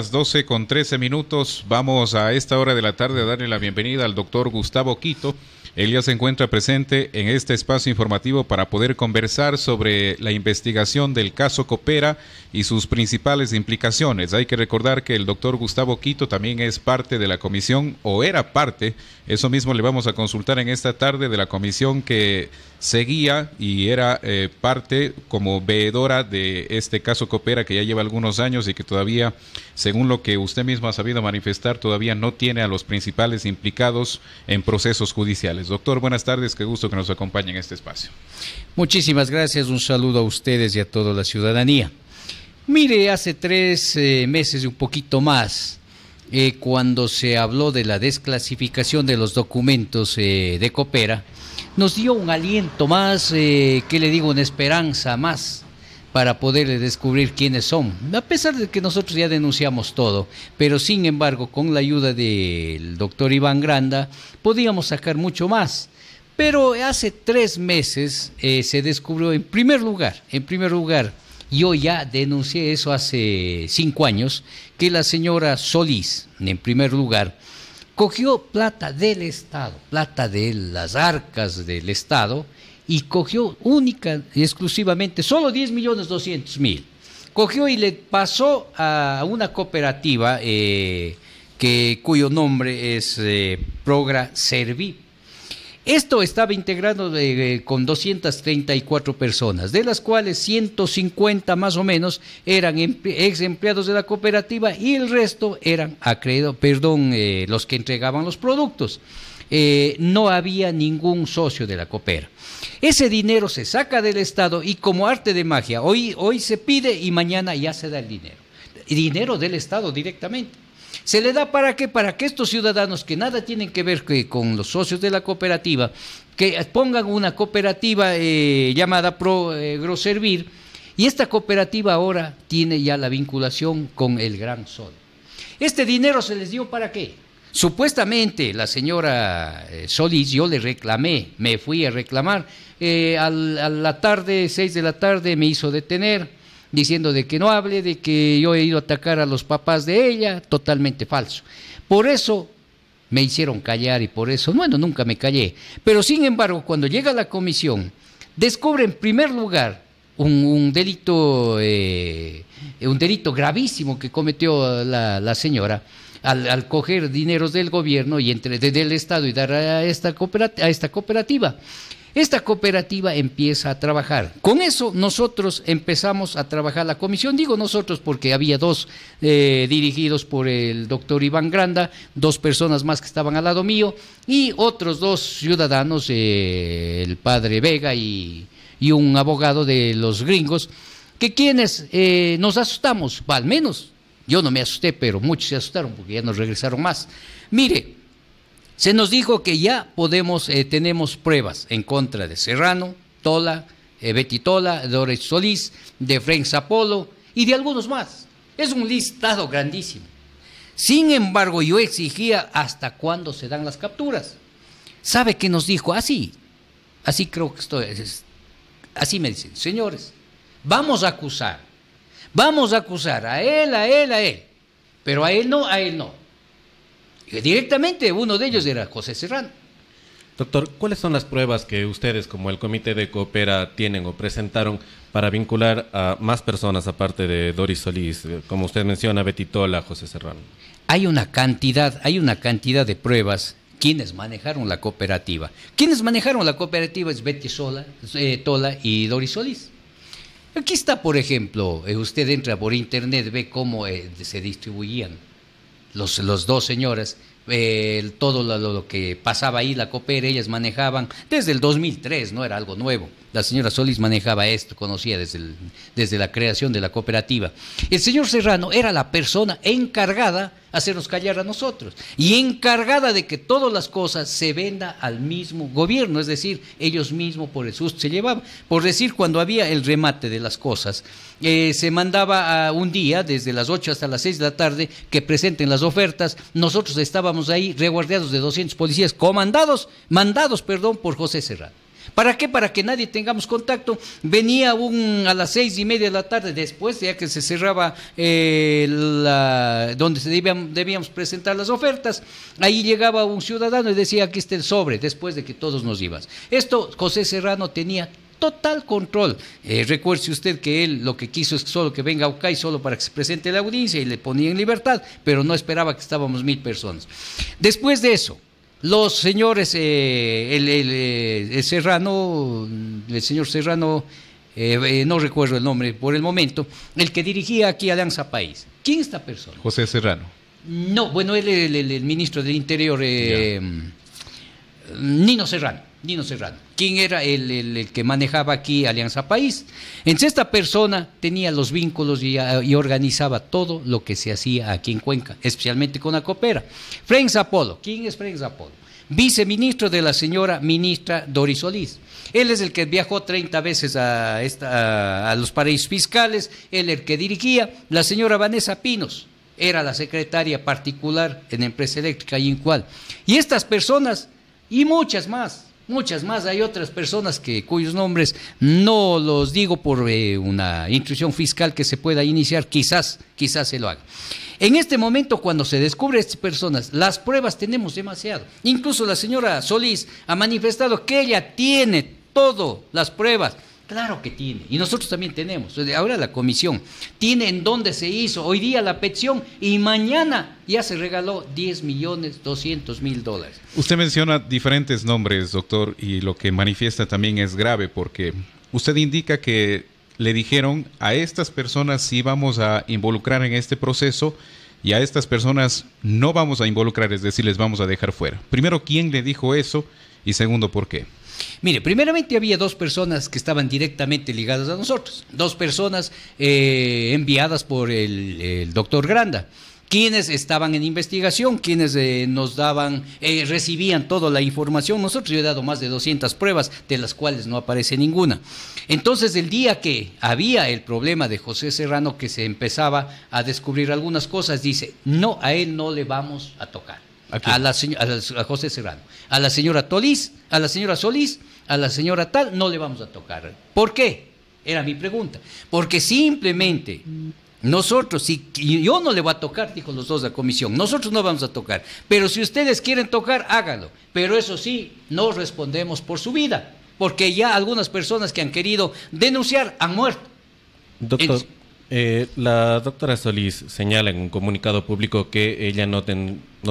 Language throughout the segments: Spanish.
Las 12 con 13 minutos, vamos a esta hora de la tarde a darle la bienvenida al doctor Gustavo Quito. Él ya se encuentra presente en este espacio informativo para poder conversar sobre la investigación del caso Copera y sus principales implicaciones. Hay que recordar que el doctor Gustavo Quito también es parte de la comisión o era parte, eso mismo le vamos a consultar en esta tarde de la comisión que seguía y era eh, parte como veedora de este caso Coopera que ya lleva algunos años y que todavía, según lo que usted mismo ha sabido manifestar, todavía no tiene a los principales implicados en procesos judiciales. Doctor, buenas tardes, qué gusto que nos acompañe en este espacio. Muchísimas gracias, un saludo a ustedes y a toda la ciudadanía. Mire, hace tres eh, meses y un poquito más, eh, cuando se habló de la desclasificación de los documentos de Copera nos dio un aliento más, eh, ¿qué le digo? Una esperanza más para poder descubrir quiénes son, a pesar de que nosotros ya denunciamos todo, pero sin embargo, con la ayuda del doctor Iván Granda, podíamos sacar mucho más. Pero hace tres meses eh, se descubrió, en primer lugar, en primer lugar, yo ya denuncié eso hace cinco años, que la señora Solís, en primer lugar, cogió plata del Estado, plata de las arcas del Estado, y cogió única y exclusivamente solo 10 millones 200 mil. Cogió y le pasó a una cooperativa eh, que, cuyo nombre es eh, Progra Servi esto estaba integrado eh, con 234 personas, de las cuales 150 más o menos eran ex empleados de la cooperativa y el resto eran perdón, eh, los que entregaban los productos. Eh, no había ningún socio de la coopera. Ese dinero se saca del Estado y como arte de magia, hoy, hoy se pide y mañana ya se da el dinero. Dinero del Estado directamente. Se le da para qué? Para que estos ciudadanos que nada tienen que ver con los socios de la cooperativa, que pongan una cooperativa eh, llamada Pro eh, Groservir, y esta cooperativa ahora tiene ya la vinculación con el Gran Sol. Este dinero se les dio para qué? Supuestamente la señora eh, Solís, yo le reclamé, me fui a reclamar, a, la tarde, seis de la tarde, me hizo detener, diciendo de que no hable, de que yo he ido a atacar a los papás de ella, totalmente falso. Por eso me hicieron callar y por eso, bueno, nunca me callé. Pero sin embargo, cuando llega la comisión, descubre en primer lugar un, delito, eh, un delito gravísimo que cometió la, señora. Al, al, coger dineros del gobierno y entre del Estado y dar a esta, a esta cooperativa. Esta cooperativa empieza a trabajar. Con eso nosotros empezamos a trabajar la comisión. Digo nosotros porque había dos eh, dirigidos por el doctor Iván Granda, dos personas más que estaban al lado mío y otros dos ciudadanos, eh, el padre Vega y, un abogado de los gringos, que quienes eh, nos asustamos, al menos yo no me asusté, pero muchos se asustaron porque ya nos regresaron más. Mire, se nos dijo que ya podemos, eh, tenemos pruebas en contra de Serrano, Tola, eh, Betty Tola, Solís, de Frank Zapolo y de algunos más. Es un listado grandísimo. Sin embargo, yo exigía hasta cuándo se dan las capturas. ¿Sabe qué nos dijo? Así, así creo que esto es. Así me dicen, señores, vamos a acusar. Vamos a acusar a él, a él, a él. Pero a él no, a él no. Directamente uno de ellos era José Serrano. Doctor, ¿cuáles son las pruebas que ustedes como el Comité de Coopera tienen o presentaron para vincular a más personas aparte de Doris Solís? Eh, como usted menciona, Tola, José Serrano. Hay una cantidad, hay una cantidad de pruebas quienes manejaron la cooperativa. Quienes manejaron la cooperativa es Betty eh, Tola y Doris Solís. Aquí está, por ejemplo, eh, usted entra por internet, ve cómo se distribuían los, los dos señoras eh, todo lo, que pasaba ahí, la cooper, ellas manejaban desde el 2003, no era algo nuevo. La señora Solís manejaba esto, conocía desde, desde la creación de la cooperativa. El señor Serrano era la persona encargada hacernos callar a nosotros. Y encargada de que todas las cosas se venda al mismo gobierno, es decir, ellos mismos por el susto se llevaban. Por decir, cuando había el remate de las cosas, eh, se mandaba a un día, desde las 8 hasta las 6 de la tarde, que presenten las ofertas. Nosotros estábamos ahí reguardeados de 200 policías, comandados, mandados, perdón, por José Serrano. ¿Para qué? Para que nadie tengamos contacto. Venía a las seis y media de la tarde, después, ya que se cerraba eh, donde se debíamos presentar las ofertas, ahí llegaba un ciudadano y decía, aquí está el sobre, después de que todos nos ibas. Esto José Serrano tenía total control. Eh, recuerde usted que él lo que quiso es solo que venga a y solo para que se presente la audiencia y le ponía en libertad, pero no esperaba que estábamos mil personas. Después de eso, los señores, eh, eh, el, Serrano, el señor Serrano, eh, no recuerdo el nombre por el momento, el que dirigía aquí Alianza País. ¿Quién es esta persona? José Serrano. No, bueno, él es el, ministro del Interior, Nino Serrano. Nino Serrano, ¿Quién era el, que manejaba aquí Alianza País. Entonces esta persona tenía los vínculos y, ah, organizaba todo lo que se hacía aquí en Cuenca, especialmente con la copera. Frenz Apolo, ¿quién es Frenz Apolo? Viceministro de la señora ministra Doris Solís. Él es el que viajó 30 veces a, los paraísos fiscales, él el que dirigía, la señora Vanessa Pinos era la secretaria particular en Empresa Eléctrica y en cual. Y estas personas y muchas más muchas más. Hay otras personas que, cuyos nombres no los digo por eh, una intrusión fiscal que se pueda iniciar, quizás, quizás se lo haga. En este momento, cuando se descubre estas personas, las pruebas tenemos demasiado. Incluso la señora Solís ha manifestado que ella tiene todas las pruebas Claro que tiene. Y nosotros también tenemos. Ahora la comisión tiene en dónde se hizo hoy día la petición y mañana ya se regaló 10 millones 200 mil dólares. Usted menciona diferentes nombres, doctor, y lo que manifiesta también es grave porque usted indica que le dijeron a estas personas si vamos a involucrar en este proceso y a estas personas no vamos a involucrar, es decir, les vamos a dejar fuera. Primero, ¿quién le dijo eso? Y segundo, ¿por qué? Mire, primeramente había dos personas que estaban directamente ligadas a nosotros, dos personas eh, enviadas por el, doctor Granda quienes estaban en investigación, quienes eh, nos daban, eh, recibían toda la información. Nosotros yo he dado más de 200 pruebas, de las cuales no aparece ninguna. Entonces, el día que había el problema de José Serrano, que se empezaba a descubrir algunas cosas, dice, no, a él no le vamos a tocar a, la, José Serrano, a la señora Tolís, a la señora Solís, a la señora tal, no le vamos a tocar. ¿Por qué? Era mi pregunta. Porque simplemente nosotros, si yo no le voy a tocar, dijo los dos de la comisión, nosotros no vamos a tocar. Pero si ustedes quieren tocar, háganlo. Pero eso sí, no respondemos por su vida, porque ya algunas personas que han querido denunciar han muerto. Doctor. Eh, la doctora Solís señala en un comunicado público que ella no,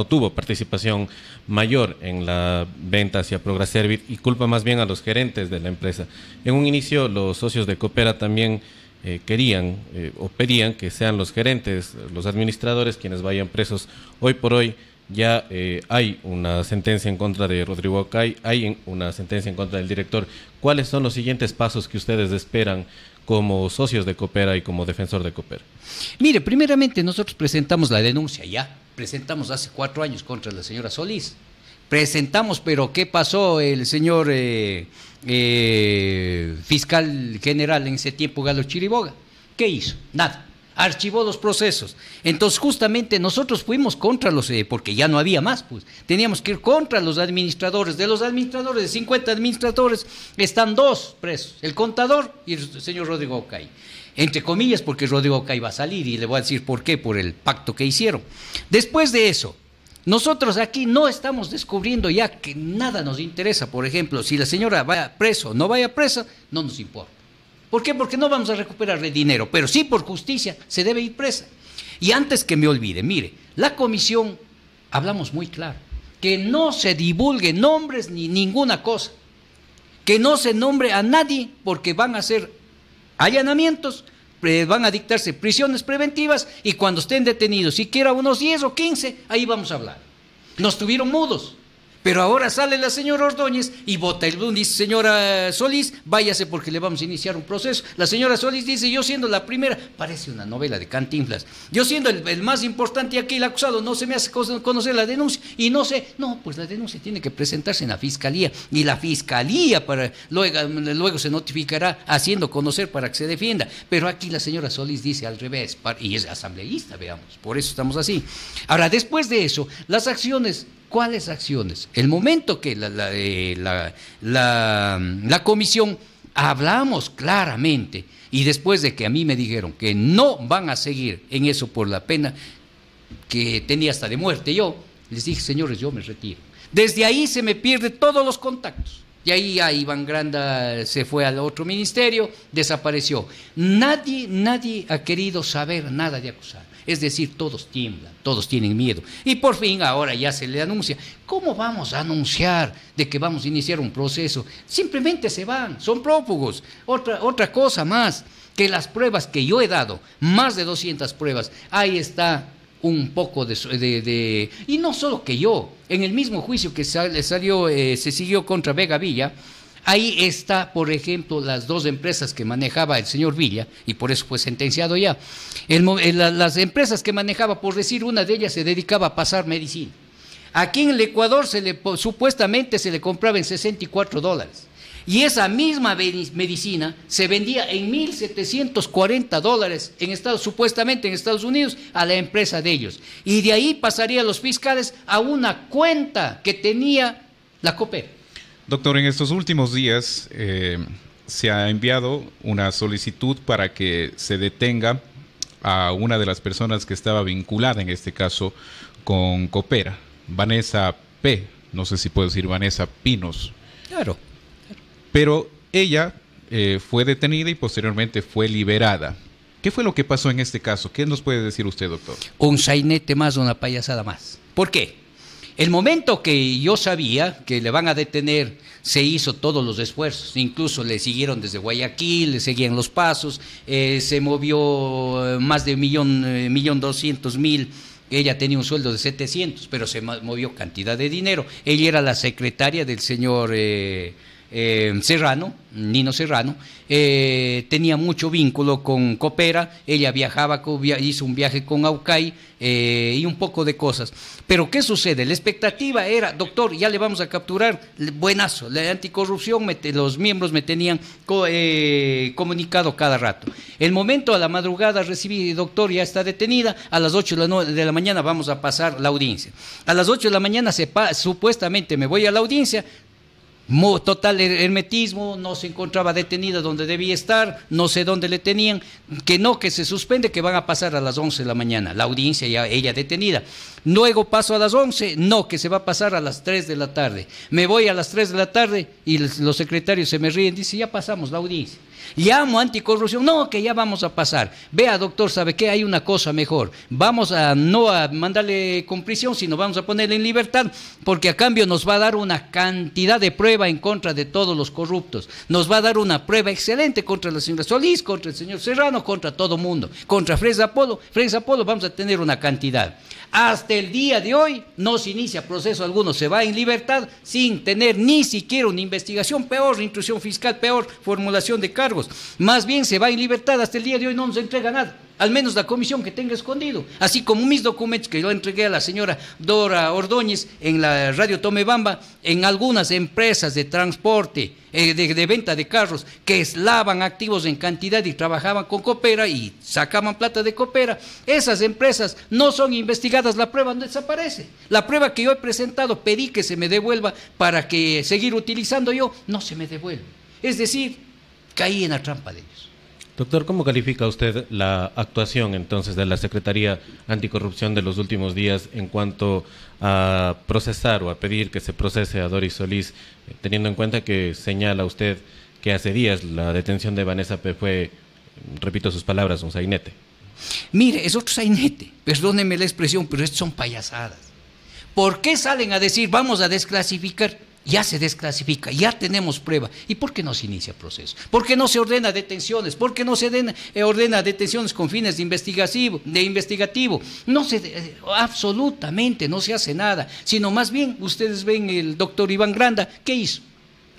tuvo participación mayor en la venta hacia Prograservit y culpa más bien a los gerentes de la empresa. En un inicio, los socios de Coopera también eh, querían eh, o pedían que sean los gerentes, los administradores quienes vayan presos. Hoy por hoy ya hay una sentencia en contra de Rodrigo Acay, hay una sentencia en contra del director. ¿Cuáles son los siguientes pasos que ustedes esperan? como socios de Coopera y como defensor de Coopera? Mire, primeramente nosotros presentamos la denuncia ya, presentamos hace cuatro años contra la señora Solís. Presentamos, pero ¿qué pasó el señor eh, eh, fiscal general en ese tiempo, Galo Chiriboga? ¿Qué hizo? Nada archivó los procesos. Entonces, justamente nosotros fuimos contra los, eh, porque ya no había más, pues. Teníamos que ir contra los administradores. De los administradores, de 50 administradores, están dos presos, el contador y el señor Rodrigo Ocay. Entre comillas, porque Rodrigo Ocay va a salir y le voy a decir por qué, por el pacto que hicieron. Después de eso, nosotros aquí no estamos descubriendo ya que nada nos interesa. Por ejemplo, si la señora vaya preso o no vaya presa, no nos importa. ¿Por qué? Porque no vamos a recuperar el dinero, pero sí por justicia se debe ir presa. Y antes que me olvide, mire, la comisión, hablamos muy claro, que no se divulguen nombres ni ninguna cosa, que no se nombre a nadie porque van a hacer allanamientos, van a dictarse prisiones preventivas y cuando estén detenidos, siquiera unos 10 o 15, ahí vamos a hablar. Nos tuvieron mudos. Pero ahora sale la señora Ordóñez y vota el boom. Dice, señora Solís, váyase porque le vamos a iniciar un proceso. La señora Solís dice, yo siendo la primera, parece una novela de cantinflas. Yo siendo el, más importante aquí, el acusado, no se me hace conocer la denuncia. Y no sé, no, pues la denuncia tiene que presentarse en la fiscalía. Y la fiscalía luego, luego se notificará haciendo conocer para que se defienda. Pero aquí la señora Solís dice al revés, y es asambleísta, veamos. Por eso estamos así. Ahora, después de eso, las acciones ¿Cuáles acciones? El momento que eh, la, la, comisión hablamos claramente y después de que a mí me dijeron que no van a seguir en eso por la pena que tenía hasta de muerte yo, les dije, señores, yo me retiro. Desde ahí se me pierden todos los contactos. Y ahí a Iván Granda se fue al otro ministerio, desapareció. Nadie, nadie ha querido saber nada de acusar. Es decir, todos tiemblan, todos tienen miedo. Y por fin ahora ya se le anuncia. ¿Cómo vamos a anunciar de que vamos a iniciar un proceso? Simplemente se van, son prófugos. Otra, otra cosa más, que las pruebas que yo he dado, más de 200 pruebas, ahí está un poco de, y no solo que yo, en el mismo juicio que salió, eh, se siguió contra Vega Villa, Ahí está, por ejemplo, las dos empresas que manejaba el señor Villa, y por eso fue sentenciado ya. Eh, las empresas que manejaba, por decir una de ellas, se dedicaba a pasar medicina. Aquí en el Ecuador se le, supuestamente se le compraba en 64 dólares. Y esa misma medicina se vendía en 1.740 dólares en Estados, supuestamente en Estados Unidos a la empresa de ellos. Y de ahí pasaría a los fiscales a una cuenta que tenía la COPEP. Doctor, en estos últimos días eh, se ha enviado una solicitud para que se detenga a una de las personas que estaba vinculada en este caso con Copera, Vanessa P. No sé si puedo decir Vanessa Pinos. Claro. Pero ella eh, fue detenida y posteriormente fue liberada. ¿Qué fue lo que pasó en este caso? ¿Qué nos puede decir usted, doctor? Un sainete más, una payasada más. ¿Por qué? El momento que yo sabía que le van a detener, se hizo todos los esfuerzos, incluso le siguieron desde Guayaquil, le seguían los pasos, eh, se movió eh, más de millón, eh, millón doscientos mil ella tenía un sueldo de 700, pero se movió cantidad de dinero. Ella era la secretaria del señor eh, Serrano, Nino Serrano, eh, tenía mucho vínculo con Copera, ella viajaba, hizo un viaje con Aucay eh, y un poco de cosas. Pero ¿qué sucede? La expectativa era, doctor, ya le vamos a capturar, buenazo, la anticorrupción, los miembros me tenían comunicado cada rato. El momento a la madrugada recibí, doctor, ya está detenida, a las 8 de la mañana vamos a pasar la audiencia. A las 8 de la mañana se supuestamente me voy a la audiencia, total hermetismo, no se encontraba detenida donde debía estar, no sé dónde le tenían, que no, que se suspende, que van a pasar a las 11 de la mañana, la audiencia ya ella detenida. Luego paso a las 11, no, que se va a pasar a las 3 de la tarde. Me voy a las 3 de la tarde y los secretarios se me ríen, dice, ya pasamos la audiencia. Llamo anticorrupción, no, que ya vamos a pasar. Vea, doctor, ¿sabe qué? Hay una cosa mejor. Vamos a no a mandarle con prisión, sino vamos a ponerle en libertad, porque a cambio nos va a dar una cantidad de prueba en contra de todos los corruptos. Nos va a dar una prueba excelente contra la señora Solís, contra el señor Serrano, contra todo mundo. Contra Fresa Apolo, Fresa Apolo vamos a tener una cantidad. Hasta el día de hoy no se inicia proceso alguno, se va en libertad sin tener ni siquiera una investigación, peor intrusión fiscal, peor formulación de cargos más bien se va en libertad, hasta el día de hoy no nos entrega nada. Al menos la comisión que tenga escondido. Así como mis documentos que yo entregué a la señora Dora Ordóñez en la radio Tomebamba, en algunas empresas de transporte, eh, de, venta de carros, que eslaban activos en cantidad y trabajaban con Copera y sacaban plata de Copera, esas empresas no son investigadas, la prueba no desaparece. La prueba que yo he presentado, pedí que se me devuelva para que seguir utilizando yo, no se me devuelve. Es decir, caí en la trampa de ellos. Doctor, ¿cómo califica usted la actuación entonces de la Secretaría Anticorrupción de los últimos días en cuanto a procesar o a pedir que se procese a Doris Solís, eh, teniendo en cuenta que señala usted que hace días la detención de Vanessa P. fue, repito sus palabras, un sainete? Mire, es otro sainete, perdónenme la expresión, pero estos son payasadas. ¿Por qué salen a decir vamos a desclasificar? ya se desclasifica, ya tenemos prueba. ¿Y por qué no se inicia proceso? ¿Por qué no se ordena detenciones? ¿Por qué no se eh, ordena detenciones con fines de investigativo, de investigativo? No se, eh, absolutamente no se hace nada, sino más bien ustedes ven el doctor Iván Granda, ¿qué hizo?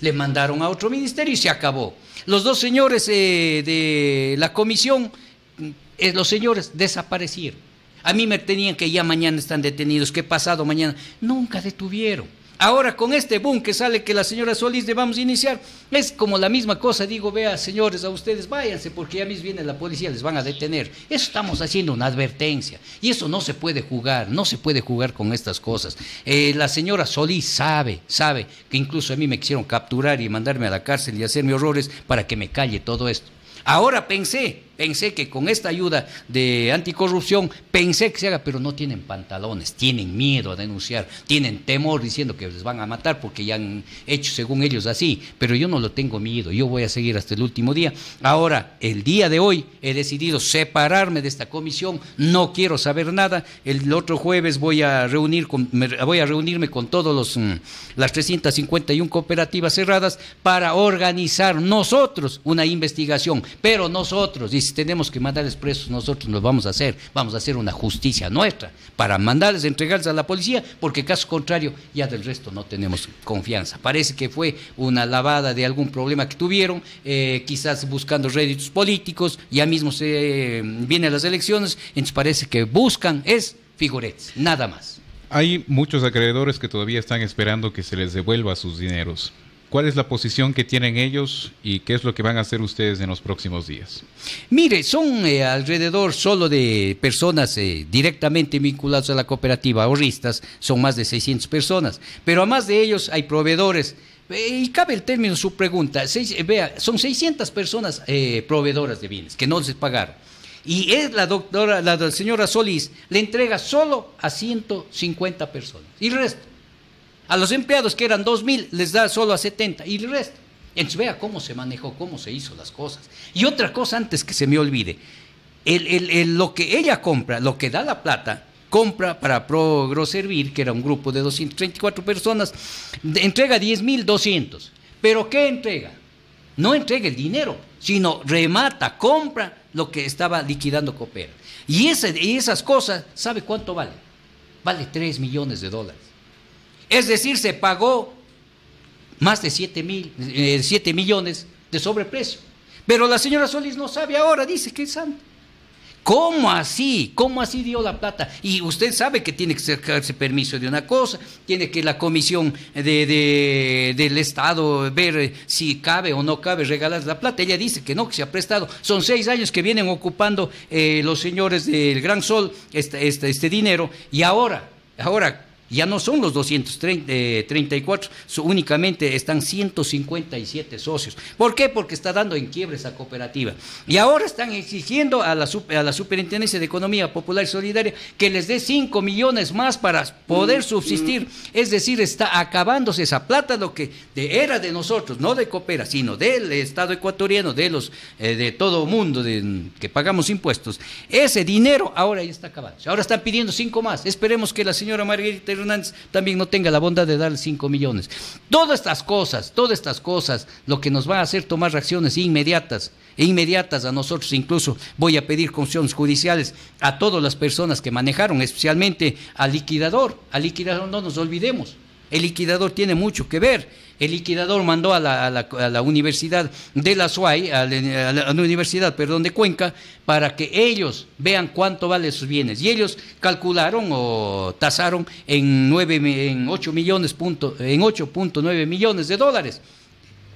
Le mandaron a otro ministerio y se acabó. Los dos señores eh, de la comisión, mm, los señores desaparecieron. A mí me tenían que ya mañana están detenidos, que pasado mañana. Nunca detuvieron. Ahora con este boom que sale que la señora Solís le vamos a iniciar, es como la misma cosa, digo, vea señores, a ustedes váyanse porque ya mis viene la policía, les van a detener. Eso estamos haciendo una advertencia y eso no se puede jugar, no se puede jugar con estas cosas. Eh, la señora Solís sabe, sabe que incluso a mí me quisieron capturar y mandarme a la cárcel y hacerme horrores para que me calle todo esto. Ahora pensé, pensé que con esta ayuda de anticorrupción, pensé que se haga, pero no tienen pantalones, tienen miedo a denunciar, tienen temor diciendo que les van a matar porque ya han hecho según ellos así, pero yo no lo tengo miedo, yo voy a seguir hasta el último día. Ahora, el día de hoy he decidido separarme de esta comisión, no quiero saber nada, el otro jueves voy a, reunir con, voy a reunirme con todos los mm, las 351 cooperativas cerradas para organizar nosotros una investigación, pero nosotros, dice tenemos que mandarles presos, nosotros nos vamos a hacer, vamos a hacer una justicia nuestra para mandarles, entregarles a la policía, porque caso contrario, ya del resto no tenemos confianza. Parece que fue una lavada de algún problema que tuvieron, eh, quizás buscando réditos políticos, ya mismo se eh, vienen las elecciones, entonces parece que buscan es figuretes, nada más. Hay muchos acreedores que todavía están esperando que se les devuelva sus dineros. ¿Cuál es la posición que tienen ellos y qué es lo que van a hacer ustedes en los próximos días? Mire, son eh, alrededor solo de personas eh, directamente vinculadas a la cooperativa, ahorristas, son más de 600 personas, pero más de ellos hay proveedores. Eh, y cabe el término su pregunta, vea, son 600 personas proveedoras de bienes que no les pagaron. Y es la doctora, la señora Solís le entrega solo a 150 personas. Y el resto a los empleados que eran 2.000 les da solo a 70 y el resto. Entonces vea cómo se manejó, cómo se hizo las cosas. Y otra cosa antes que se me olvide, lo que ella compra, lo que da la plata, compra para Progroservir, que era un grupo de 234 personas, entrega 10.200. ¿Pero qué entrega? No entrega el dinero, sino remata, compra lo que estaba liquidando Copera. Y, y esas cosas, ¿sabe cuánto vale? Vale 3 millones de dólares. Es decir, se pagó más de 7, eh, millones de sobreprecio. Pero la señora Solís no sabe ahora, dice que es santo. ¿Cómo así? ¿Cómo así dio la plata? Y usted sabe que tiene que sacarse permiso de una cosa, tiene que la comisión de, del Estado ver eh, si cabe o no cabe regalar la plata. Ella dice que no, que se ha prestado. Son seis años que vienen ocupando eh, los señores del Gran Sol este, este, este dinero y ahora, ahora ya no son los 234, eh, únicamente están 157 socios. ¿Por qué? Porque está dando en quiebre esa cooperativa. Y ahora están exigiendo a la, la Superintendencia de Economía Popular y Solidaria que les dé 5 millones más para poder subsistir. Es decir, está acabándose esa plata, lo que era de nosotros, no de Coopera, sino del Estado ecuatoriano, de los el eh, de todo mundo de, que pagamos impuestos. Ese dinero ahora ya está acabado. Ahora están pidiendo 5 más. Esperemos que la señora Margarita Hernández también no tenga la bondad de dar 5 millones. Todas estas cosas, todas estas cosas, lo que nos va a hacer tomar reacciones inmediatas, e inmediatas a nosotros, incluso voy a pedir concesiones judiciales a todas las personas que manejaron, especialmente al liquidador. Al liquidador no nos olvidemos. El liquidador tiene mucho que ver. El liquidador mandó a la, Universidad de la SUAY, a la, Universidad perdón, de Cuenca, para que ellos vean cuánto valen sus bienes. Y ellos calcularon o tasaron en, 8 millones punto, en 8.9 millones de dólares.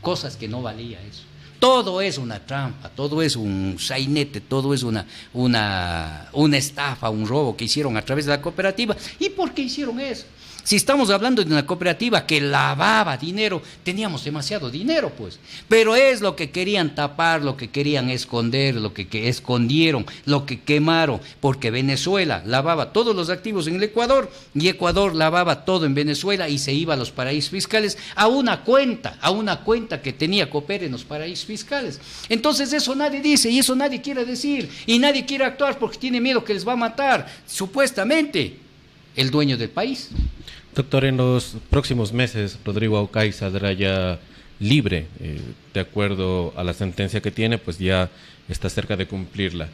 Cosas que no valía eso. Todo es una trampa, todo es un sainete, todo es una, una, una estafa, un robo que hicieron a través de la cooperativa. ¿Y por qué hicieron eso? Si estamos hablando de una cooperativa que lavaba dinero, teníamos demasiado dinero, pues. Pero es lo que querían tapar, lo que querían esconder, lo que, escondieron, lo que quemaron, porque Venezuela lavaba todos los activos en el Ecuador y Ecuador lavaba todo en Venezuela y se iba a los paraísos fiscales a una cuenta, a una cuenta que tenía Cooper en los paraísos fiscales. Entonces eso nadie dice y eso nadie quiere decir y nadie quiere actuar porque tiene miedo que les va a matar, supuestamente, el dueño del país. Doctor, en los próximos meses Rodrigo Aucay saldrá ya libre, eh, de acuerdo a la sentencia que tiene, pues ya está cerca de cumplirla.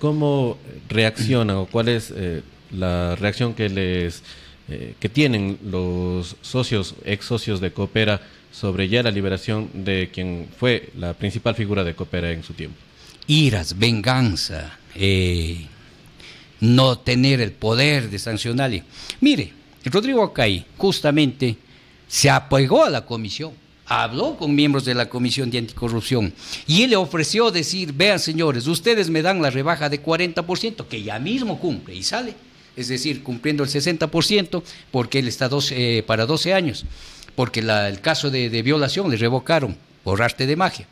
¿Cómo reacciona o cuál es eh, la reacción que les eh, que tienen los socios, ex socios de Coopera sobre ya la liberación de quien fue la principal figura de Coopera en su tiempo? Iras, venganza, no tener el poder de sancionarle. Mire, Rodrigo Acay justamente se apegó a la comisión, habló con miembros de la Comisión de Anticorrupción y él le ofreció decir, vean señores, ustedes me dan la rebaja de 40%, que ya mismo cumple y sale, es decir, cumpliendo el 60% porque él está eh, para 12 años, porque el caso de, violación le revocaron por de magia.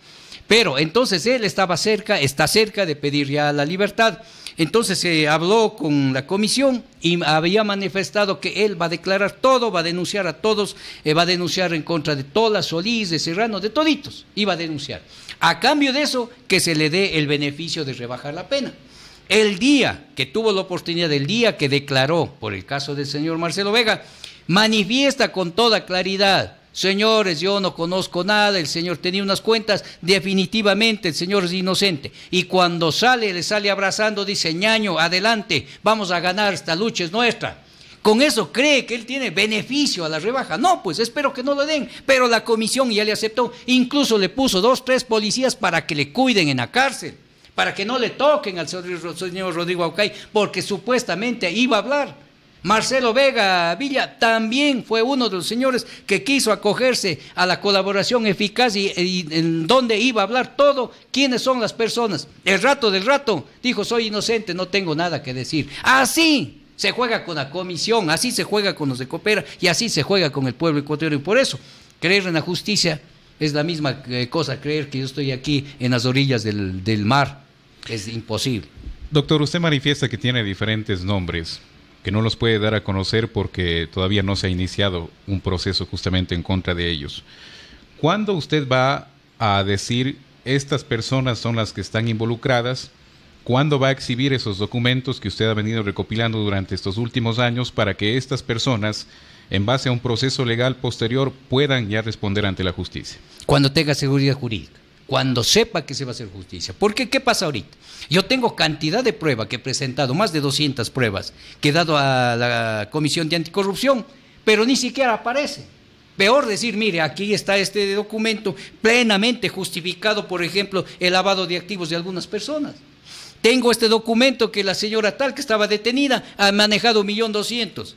Pero entonces él estaba cerca, está cerca de pedir ya la libertad entonces se eh, habló con la comisión y había manifestado que él va a declarar todo, va a denunciar a todos, eh, va a denunciar en contra de las Solís, de Serrano, de toditos, iba a denunciar. A cambio de eso, que se le dé el beneficio de rebajar la pena. El día que tuvo la oportunidad, el día que declaró por el caso del señor Marcelo Vega, manifiesta con toda claridad Señores, yo no conozco nada, el Señor tenía unas cuentas, definitivamente el Señor es inocente. Y cuando sale, le sale abrazando, dice, ñaño, adelante, vamos a ganar, esta lucha es nuestra. Con eso cree que él tiene beneficio a la rebaja. No, pues espero que no lo den. Pero la comisión ya le aceptó. Incluso le puso dos, tres policías para que le cuiden en la cárcel para que no le toquen al señor Rodrigo Aucay, porque supuestamente iba a hablar. Marcelo Vega Villa también fue uno de los señores que quiso acogerse a la colaboración eficaz y, en donde iba a hablar todo quiénes son las personas. El rato del rato dijo, soy inocente, no tengo nada que decir. Así se juega con la comisión, así se juega con los de Coopera y así se juega con el pueblo ecuatoriano. Y por eso, creer en la justicia es la misma eh, cosa, creer que yo estoy aquí en las orillas del, del mar. Es imposible. Doctor, usted manifiesta que tiene diferentes nombres que no los puede dar a conocer porque todavía no se ha iniciado un proceso justamente en contra de ellos. ¿Cuándo usted va a decir estas personas son las que están involucradas? ¿Cuándo va a exhibir esos documentos que usted ha venido recopilando durante estos últimos años para que estas personas en base a un proceso legal posterior puedan ya responder ante la justicia. Cuando tenga seguridad jurídica cuando sepa que se va a hacer justicia. Porque, ¿qué pasa ahorita? Yo tengo cantidad de pruebas que he presentado, más de 200 pruebas, que he dado a la Comisión de Anticorrupción, pero ni siquiera aparece. Peor decir, mire, aquí está este documento plenamente justificado, por ejemplo, el lavado de activos de algunas personas. Tengo este documento que la señora tal, que estaba detenida, ha manejado 1.200.000.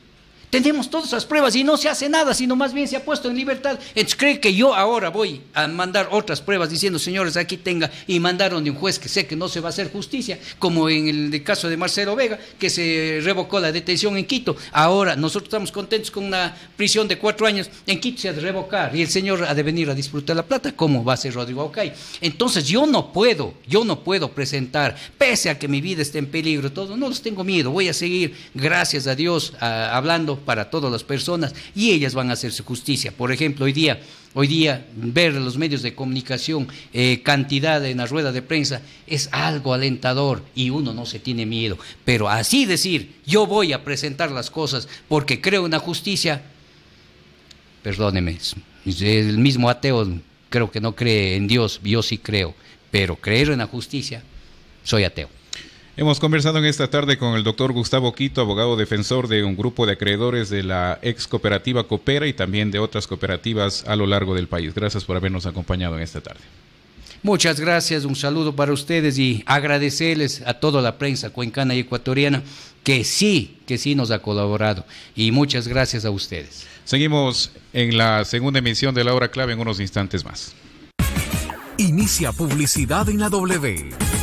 Tenemos todas las pruebas y no se hace nada, sino más bien se ha puesto en libertad. Entonces cree que yo ahora voy a mandar otras pruebas diciendo, señores, aquí tenga, y mandaron de un juez que sé que no se va a hacer justicia, como en el caso de Marcelo Vega, que se revocó la detención en Quito. Ahora nosotros estamos contentos con una prisión de cuatro años, en Quito se ha de revocar y el señor ha de venir a disfrutar la plata, como va a ser Rodrigo Aucay. Entonces yo no puedo, yo no puedo presentar, pese a que mi vida esté en peligro, todo, no los tengo miedo, voy a seguir, gracias a Dios, hablando para todas las personas y ellas van a hacer su justicia. Por ejemplo, hoy día, hoy día ver los medios de comunicación, eh, cantidad en la rueda de prensa, es algo alentador y uno no se tiene miedo. Pero así decir, yo voy a presentar las cosas porque creo en la justicia, perdóneme, el mismo ateo creo que no cree en Dios, yo sí creo, pero creer en la justicia, soy ateo. Hemos conversado en esta tarde con el doctor Gustavo Quito, abogado defensor de un grupo de acreedores de la ex cooperativa Coopera y también de otras cooperativas a lo largo del país. Gracias por habernos acompañado en esta tarde. Muchas gracias, un saludo para ustedes y agradecerles a toda la prensa cuencana y ecuatoriana que sí, que sí nos ha colaborado. Y muchas gracias a ustedes. Seguimos en la segunda emisión de la hora clave en unos instantes más. Inicia publicidad en la W.